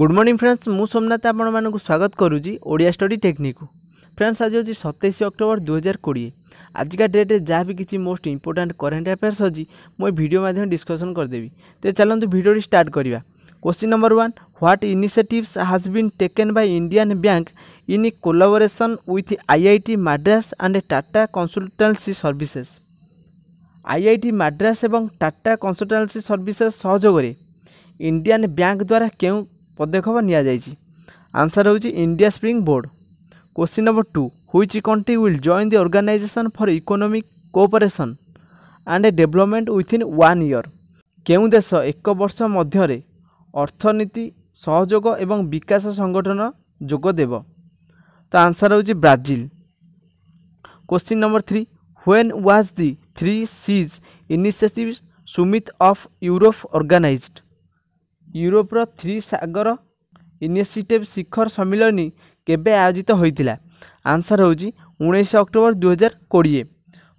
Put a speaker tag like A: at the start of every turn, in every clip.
A: good মর্ଣ୍ଣିং friends ମୁଁ ସୋମନାଥ ଆପଣମାନଙ୍କୁ ସ୍ୱାଗତ କରୁଛି ଓଡ଼ିଆ ଷ୍ଟଡ଼ି ଟେକ୍ନିକୁ ଫ୍ରେଣ୍ଡସ୍ ଆଜି ହେଉଛି ସତେଇଶ ଅକ୍ଟୋବର ଦୁଇହଜାର କୋଡ଼ିଏ ଆଜିକା ଡେଟ୍ରେ ଯାହା ବି କିଛି ମୋଷ୍ଟ ଇମ୍ପୋର୍ଟାଣ୍ଟ କରେଣ୍ଟ ଆଫେୟାର୍ସ ଅଛି ମୁଁ ଏ ଭିଡ଼ିଓ ମାଧ୍ୟମରେ ଡିସ୍କସନ୍ କରିଦେବି ତ ଚାଲନ୍ତୁ ଭିଡ଼ିଓଟି ଷ୍ଟାର୍ଟ କରିବା question number one what initiatives has been taken by Indian bank in collaboration with IIT Madras and Tata consultancy services IIT Madras ଏବଂ ଟାଟା କନସଲଟାନ୍ସି ସର୍ଭିସେସ୍ ସହଯୋଗରେ ଇଣ୍ଡିଆନ୍ ବ୍ୟାଙ୍କ ଦ୍ୱାରା କେଉଁ ପଦକ୍ଷେପ ନିଆଯାଇଛି ଆନ୍ସର୍ ହେଉଛି India spring board question number two which country will join the organisation for economic cooperation and development within one year କେଉଁ ଦେଶ ଏକ ବର୍ଷ ମଧ୍ୟରେ ଅର୍ଥନୀତି ସହଯୋଗ ଏବଂ ବିକାଶ ସଂଗଠନ ଯୋଗ ଦେବ ତ ଆନ୍ସର୍ ହେଉଛି Brazil question number three when was the three seas initiative summit of Europe organized ୟୁରୋପର ଥ୍ରୀ ସାଗର ଇନିସିଏଟିଭ୍ ଶିଖର ସମ୍ମିଳନୀ କେବେ ଆୟୋଜିତ ହୋଇଥିଲା ଆନ୍ସର୍ ହେଉଛି ଉଣେଇଶ ଅକ୍ଟୋବର ଦୁଇହଜାର କୋଡ଼ିଏ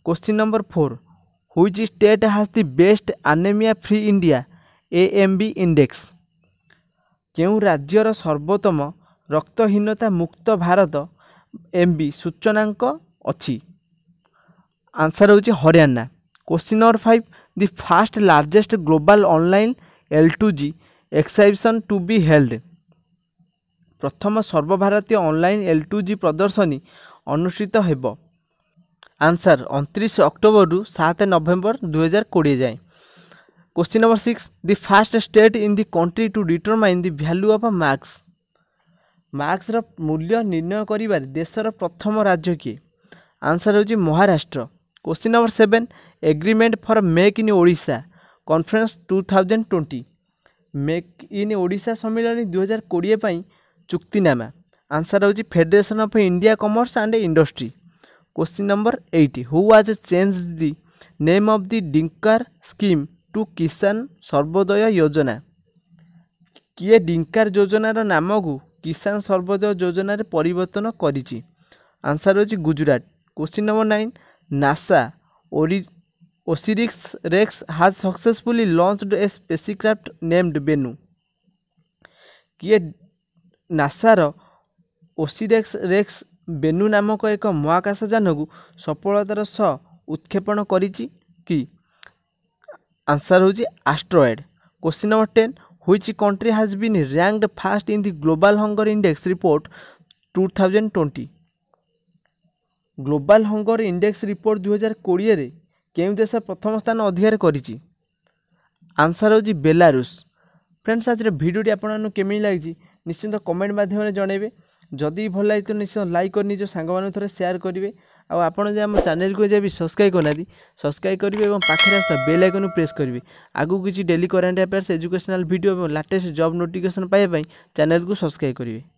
A: question number four which state has the best anaemia free India A M B index କେଉଁ ରାଜ୍ୟର ସର୍ବୋତ୍ତମ ରକ୍ତହୀନତା ମୁକ୍ତ ଭାରତ ଏମ୍ ବି ସୂଚନାଙ୍କ ଅଛି ଆନ୍ସର୍ ହେଉଛି Haryana question number five the first largest global online L two G exhibition to be held ପ୍ରଥମ ସର୍ବଭାରତୀୟ online L two G ପ୍ରଦର୍ଶନୀ ଅନୁଷ୍ଠିତ ହେବ ଆନ୍ସର୍ ଅଣତିରିଶ ଅକ୍ଟୋବରରୁ ସାତ ନଭେମ୍ବର ଦୁଇହଜାର କୋଡ଼ିଏ ଯାଏଁ question number six the first state in the country to determine the value of a marks ମାର୍କସ୍ର ମୂଲ୍ୟ ନିର୍ଣ୍ଣୟ କରିବାରେ ଦେଶର ପ୍ରଥମ ରାଜ୍ୟ କିଏ ଆନ୍ସର୍ ହେଉଛି Maharashtra question number seven agreement for make in Odisha conference two thousand twenty make in Odisha ସମ୍ମିଳନୀ ଦୁଇହଜାର କୋଡ଼ିଏ ପାଇଁ ଚୁକ୍ତିନାମା ଆନ୍ସର୍ ହେଉଛି federation of India commerce and industry question number eight who was change the name of the ଡିଙ୍କାର scheme to Kisan Sarvodaya Yojana କିଏ ଡିଙ୍କାର ଯୋଜନାର ନାମକୁ କିଷାନ ସର୍ବୋଦୟ ଯୋଜନାରେ ପରିବର୍ତ୍ତନ କରିଛି ଆନ୍ସର୍ ହେଉଛି Gujarat question number nine NASA ଓରି OSIRIS REx has successfully launched a spacecraft named Bennu କିଏ ନାସାର ଓସିରେକ୍ସ ରେକ୍ସ ବେନୁ ନାମକ ଏକ ମହାକାଶ ଯାନକୁ ସଫଳତାର ସହ ଉତ୍କ୍ଷେପଣ କରିଛି କି ଆନ୍ସର୍ ହେଉଛି asteroid question number ten which country has been ranked first in the global hunger index report two thousand twenty global hunger index report ଦୁଇହଜାର କୋଡ଼ିଏରେ କେଉଁ ଦେଶ ପ୍ରଥମ ସ୍ଥାନ ଅଧିକାର କରିଛି ଆନ୍ସର୍ ହେଉଛି ବେଲାରୁଷ ଫ୍ରେଣ୍ଡସ୍ ଆଜିର ଭିଡ଼ିଓଟି ଆପଣମାନଙ୍କୁ କେମିତି ଲାଗିଛି ନିଶ୍ଚିନ୍ତ କମେଣ୍ଟ ମାଧ୍ୟମରେ ଜଣାଇବେ ଯଦି ବି ଭଲ ଲାଗିଥିବ ନିଶ୍ଚିନ୍ତ ଲାଇକ୍ କରି ନିଜ ସାଙ୍ଗମାନଙ୍କୁ ଥରେ ସେୟାର କରିବେ ଆଉ ଆପଣ ଯଦି ଆମ ଚ୍ୟାନେଲକୁ ଯଦି ସବସ୍କ୍ରାଇବ୍ କରିନାହାନ୍ତି ସବସ୍କ୍ରାଇବ୍ କରିବେ ଏବଂ ପାଖରେ ଆସୁଥିବା ବେଲ୍ ଆଇକନ୍ ପ୍ରେସ୍ କରିବେ ଆଗକୁ କିଛି daily current affairs educational video ଏବଂ ଲାଟେଷ୍ଟ ଜବ୍ ନୋଟିଫିକେସନ୍ ପାଇବା ପାଇଁ ଚ୍ୟାନେଲକୁ ସବସ୍କ୍ରାଇବ୍ କରିବେ